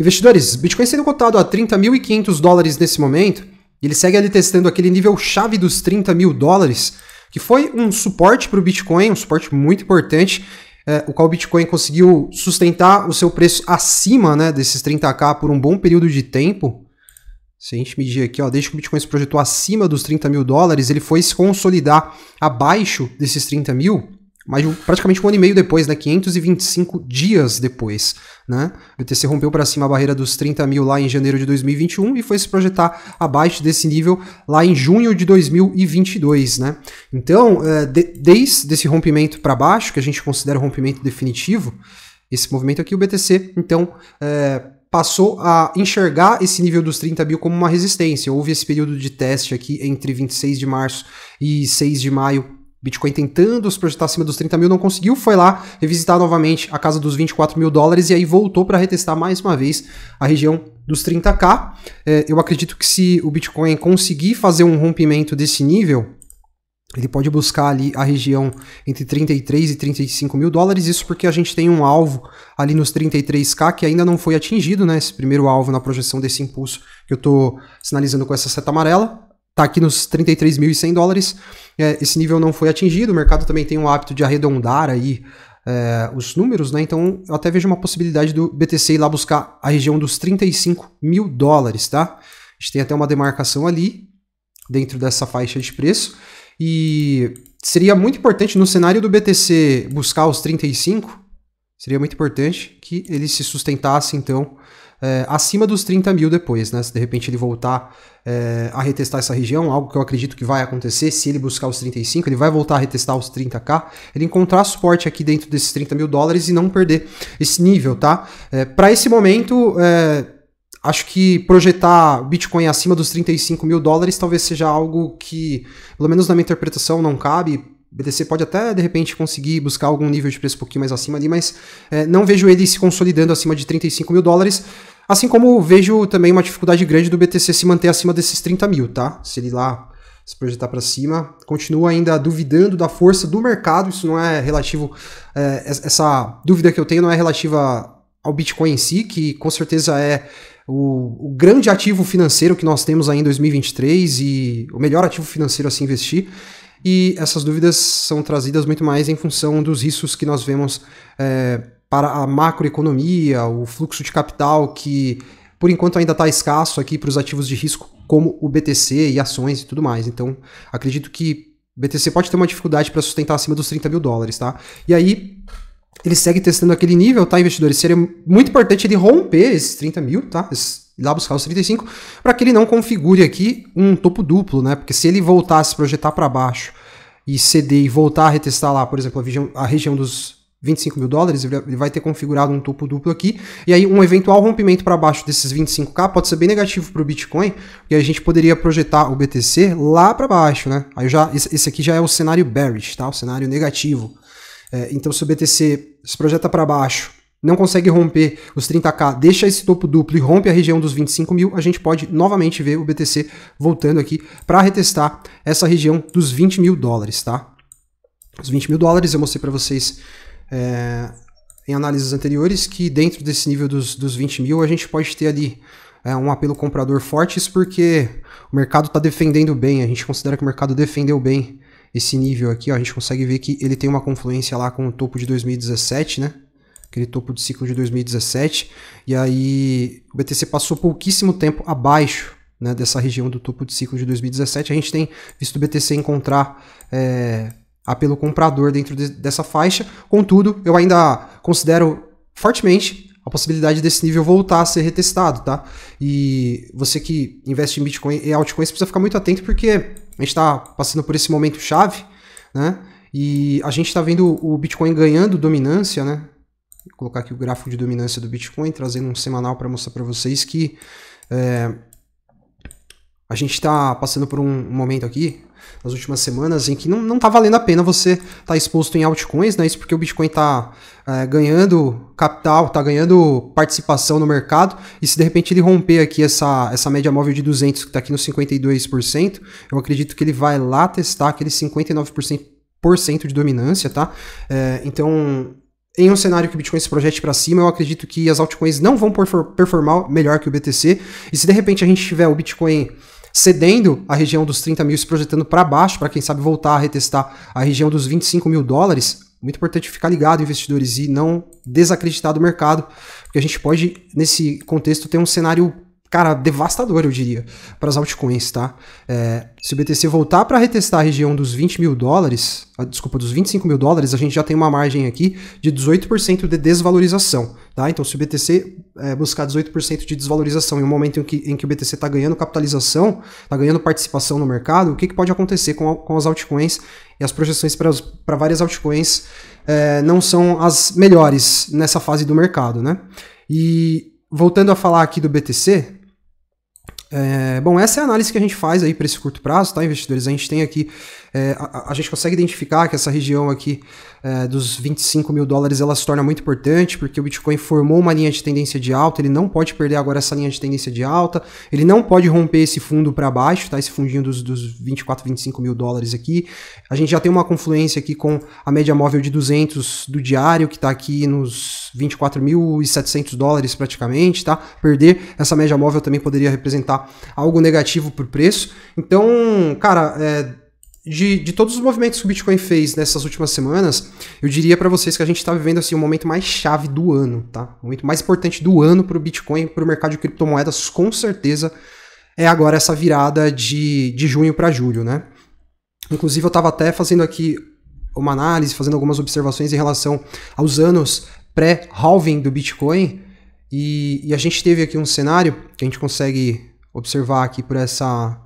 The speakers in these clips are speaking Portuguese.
Investidores, Bitcoin sendo cotado a 30.500 dólares nesse momento, ele segue ali testando aquele nível chave dos 30 mil dólares, que foi um suporte para o Bitcoin, um suporte muito importante, é, o qual o Bitcoin conseguiu sustentar o seu preço acima né, desses 30k por um bom período de tempo. Se a gente medir aqui, ó, desde que o Bitcoin se projetou acima dos 30 mil dólares, ele foi se consolidar abaixo desses 30 mil mais praticamente um ano e meio depois, né? 525 dias depois, né? O BTC rompeu para cima a barreira dos 30 mil lá em janeiro de 2021 e foi se projetar abaixo desse nível lá em junho de 2022, né? Então, é, desde esse rompimento para baixo, que a gente considera o rompimento definitivo, esse movimento aqui, o BTC, então, é, passou a enxergar esse nível dos 30 mil como uma resistência. Houve esse período de teste aqui entre 26 de março e 6 de maio Bitcoin tentando se projetar acima dos 30 mil, não conseguiu, foi lá revisitar novamente a casa dos 24 mil dólares e aí voltou para retestar mais uma vez a região dos 30k. É, eu acredito que se o Bitcoin conseguir fazer um rompimento desse nível, ele pode buscar ali a região entre 33 e 35 mil dólares, isso porque a gente tem um alvo ali nos 33k que ainda não foi atingido, né? Esse primeiro alvo na projeção desse impulso que eu estou sinalizando com essa seta amarela está aqui nos 33.100 dólares. É, esse nível não foi atingido. O mercado também tem o hábito de arredondar aí é, os números, né? Então eu até vejo uma possibilidade do BTC ir lá buscar a região dos 35 mil dólares, tá? A gente tem até uma demarcação ali dentro dessa faixa de preço. E seria muito importante no cenário do BTC buscar os 35, seria muito importante que ele se sustentasse então é, acima dos 30 mil depois, né? Se de repente ele voltar é, a retestar essa região, algo que eu acredito que vai acontecer, se ele buscar os 35, ele vai voltar a retestar os 30k, ele encontrar suporte aqui dentro desses 30 mil dólares e não perder esse nível, tá? É, Para esse momento, é, acho que projetar Bitcoin acima dos 35 mil dólares talvez seja algo que, pelo menos na minha interpretação, não cabe. BTC pode até, de repente, conseguir buscar algum nível de preço um pouquinho mais acima ali, mas é, não vejo ele se consolidando acima de 35 mil dólares. Assim como vejo também uma dificuldade grande do BTC se manter acima desses 30 mil, tá? Se ele lá se projetar para cima, continuo ainda duvidando da força do mercado. Isso não é relativo. É, essa dúvida que eu tenho não é relativa ao Bitcoin em si, que com certeza é o, o, grande ativo financeiro que nós temos aí em 2023 e o melhor ativo financeiro a se investir. E essas dúvidas são trazidas muito mais em função dos riscos que nós vemos. É, para a macroeconomia, o fluxo de capital que, por enquanto, ainda está escasso aqui para os ativos de risco, como o BTC e ações e tudo mais. Então, acredito que BTC pode ter uma dificuldade para sustentar acima dos 30 mil dólares, tá? E aí, ele segue testando aquele nível, tá, investidores? Seria muito importante ele romper esses 30 mil, tá? Ir lá buscar os 35, para que ele não configure aqui um topo duplo, né? Porque se ele voltar a se projetar para baixo e ceder e voltar a retestar lá, por exemplo, a, região, a região dos 25 mil dólares, ele vai ter configurado um topo duplo aqui, e aí um eventual rompimento para baixo desses 25k pode ser bem negativo para o Bitcoin, porque a gente poderia projetar o BTC lá para baixo, né? Aí já, esse aqui já é o cenário bearish, tá? O cenário negativo. É, então se o BTC se projeta para baixo, não consegue romper os 30k, deixa esse topo duplo e rompe a região dos 25 mil, a gente pode novamente ver o BTC voltando aqui para retestar essa região dos 20 mil dólares, tá? Os 20 mil dólares eu mostrei para vocês é, em análises anteriores que dentro desse nível dos, dos 20 mil a gente pode ter ali é, um apelo comprador fortes porque o mercado está defendendo bem, a gente considera que o mercado defendeu bem esse nível aqui, ó, a gente consegue ver que ele tem uma confluência lá com o topo de 2017, né? Aquele topo de ciclo de 2017, e aí o BTC passou pouquíssimo tempo abaixo né, dessa região do topo de ciclo de 2017. A gente tem visto o BTC encontrar é, a pelo comprador dentro de, dessa faixa. Contudo, eu ainda considero fortemente a possibilidade desse nível voltar a ser retestado, tá? E você que investe em Bitcoin e altcoins precisa ficar muito atento porque a gente está passando por esse momento chave, né? E a gente está vendo o Bitcoin ganhando dominância, né? Vou colocar aqui o gráfico de dominância do Bitcoin, trazendo um semanal para mostrar para vocês que é, a gente está passando por um momento aqui, nas últimas semanas, em que não, não tá valendo a pena você estar tá exposto em altcoins, né? Isso porque o Bitcoin está é, ganhando capital, está ganhando participação no mercado, e se de repente ele romper aqui essa, essa média móvel de 200, que está aqui nos 52%, eu acredito que ele vai lá testar aquele 59% de dominância, tá? É, então, em um cenário que o Bitcoin se projete para cima, eu acredito que as altcoins não vão performar melhor que o BTC. E se de repente a gente tiver o Bitcoin cedendo a região dos 30 mil, se projetando para baixo, para quem sabe voltar a retestar a região dos 25 mil dólares. Muito importante ficar ligado, investidores, e não desacreditar do mercado, porque a gente pode, nesse contexto, ter um cenário cara, devastador, eu diria, para as altcoins, tá? É, se o BTC voltar para retestar a região dos 20 mil dólares, ah, desculpa, dos 25 mil dólares, a gente já tem uma margem aqui de 18% de desvalorização, tá? Então, se o BTC é, buscar 18% de desvalorização em um momento em que, em que o BTC está ganhando capitalização, está ganhando participação no mercado, o que, que pode acontecer com, a, com as altcoins? E as projeções para várias altcoins é, não são as melhores nessa fase do mercado, né? E voltando a falar aqui do BTC, é, bom, essa é a análise que a gente faz aí para esse curto prazo, tá, investidores? A gente tem aqui, é, a, a, gente consegue identificar que essa região aqui é, dos 25 mil dólares ela se torna muito importante, porque o Bitcoin formou uma linha de tendência de alta, ele não pode perder agora essa linha de tendência de alta, ele não pode romper esse fundo para baixo, tá? Esse fundinho dos, dos 24, 25 mil dólares aqui. A gente já tem uma confluência aqui com a média móvel de 200 do diário, que está aqui nos 24.700 dólares praticamente, tá? Perder essa média móvel também poderia representar algo negativo para o preço. Então, cara, é, de, de, todos os movimentos que o Bitcoin fez nessas últimas semanas, eu diria para vocês que a gente está vivendo assim, o um momento mais chave do ano, tá? O momento mais importante do ano para o Bitcoin, para o mercado de criptomoedas, com certeza, é agora essa virada de, de junho para julho, né? Inclusive, eu estava até fazendo aqui uma análise, fazendo algumas observações em relação aos anos pré-halving do Bitcoin, e, e a gente teve aqui um cenário que a gente consegue observar aqui por essa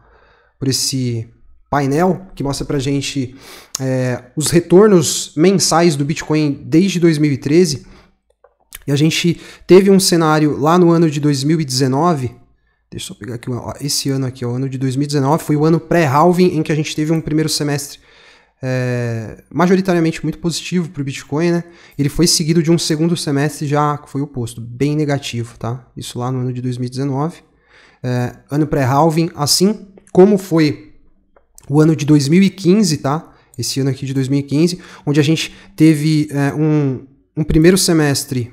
por esse painel que mostra para gente é, os retornos mensais do Bitcoin desde 2013 e a gente teve um cenário lá no ano de 2019 deixa eu só pegar aqui esse ano aqui o ano de 2019 foi o ano pré-halving em que a gente teve um primeiro semestre é, majoritariamente muito positivo para o Bitcoin, né? Ele foi seguido de um segundo semestre já que foi oposto, bem negativo, tá? Isso lá no ano de 2019 é, ano pré-halving, assim como foi o ano de 2015, tá? Esse ano aqui de 2015, onde a gente teve é, um, um primeiro semestre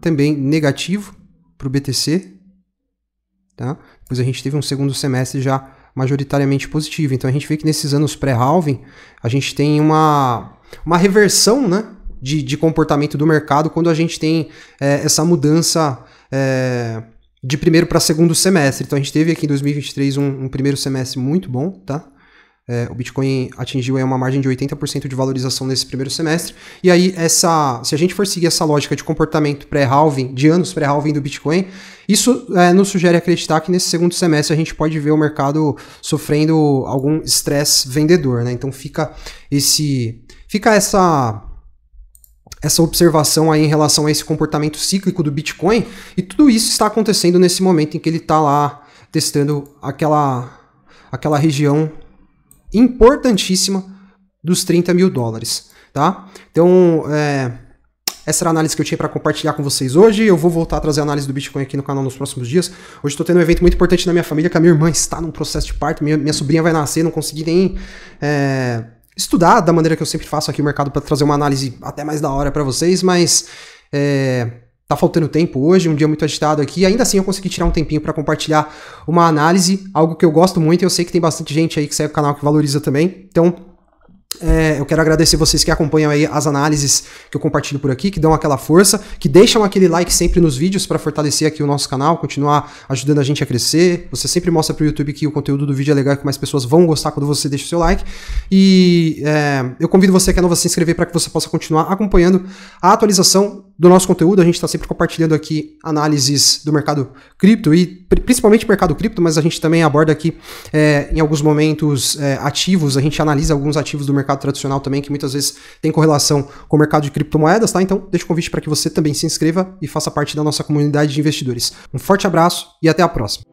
também negativo para o BTC, tá? Depois a gente teve um segundo semestre já majoritariamente positivo. Então a gente vê que nesses anos pré-halving a gente tem uma, uma reversão, né? De, de comportamento do mercado quando a gente tem é, essa mudança é, de primeiro para segundo semestre. Então a gente teve aqui em 2023 um, um primeiro semestre muito bom, tá? É, o Bitcoin atingiu aí uma margem de 80% de valorização nesse primeiro semestre. E aí, essa, se a gente for seguir essa lógica de comportamento pré-halving, de anos pré-halving do Bitcoin, isso é, nos sugere acreditar que nesse segundo semestre a gente pode ver o mercado sofrendo algum estresse vendedor. Né? Então fica esse. Fica essa essa observação aí em relação a esse comportamento cíclico do Bitcoin, e tudo isso está acontecendo nesse momento em que ele está lá testando aquela, aquela região importantíssima dos 30 mil dólares, tá? Então, é, essa era a análise que eu tinha para compartilhar com vocês hoje. Eu vou voltar a trazer a análise do Bitcoin aqui no canal nos próximos dias. Hoje estou tendo um evento muito importante na minha família, que a minha irmã está num processo de parto, minha, minha sobrinha vai nascer, não consegui nem... É, estudar da maneira que eu sempre faço aqui o mercado para trazer uma análise até mais da hora para vocês, mas é, tá faltando tempo hoje, um dia muito agitado aqui. Ainda assim, eu consegui tirar um tempinho para compartilhar uma análise, algo que eu gosto muito e eu sei que tem bastante gente aí que segue o canal que valoriza também. Então, é, eu quero agradecer vocês que acompanham aí as análises que eu compartilho por aqui, que dão aquela força, que deixam aquele like sempre nos vídeos para fortalecer aqui o nosso canal, continuar ajudando a gente a crescer. Você sempre mostra para o YouTube que o conteúdo do vídeo é legal, que mais pessoas vão gostar quando você deixa o seu like. E é, eu convido você que é novo a se inscrever para que você possa continuar acompanhando a atualização do nosso conteúdo. A gente está sempre compartilhando aqui análises do mercado cripto e principalmente mercado cripto, mas a gente também aborda aqui é, em alguns momentos é, ativos, a gente analisa alguns ativos do mercado mercado tradicional também, que muitas vezes tem correlação com o mercado de criptomoedas, tá? Então, deixo o convite para que você também se inscreva e faça parte da nossa comunidade de investidores. Um forte abraço e até a próxima.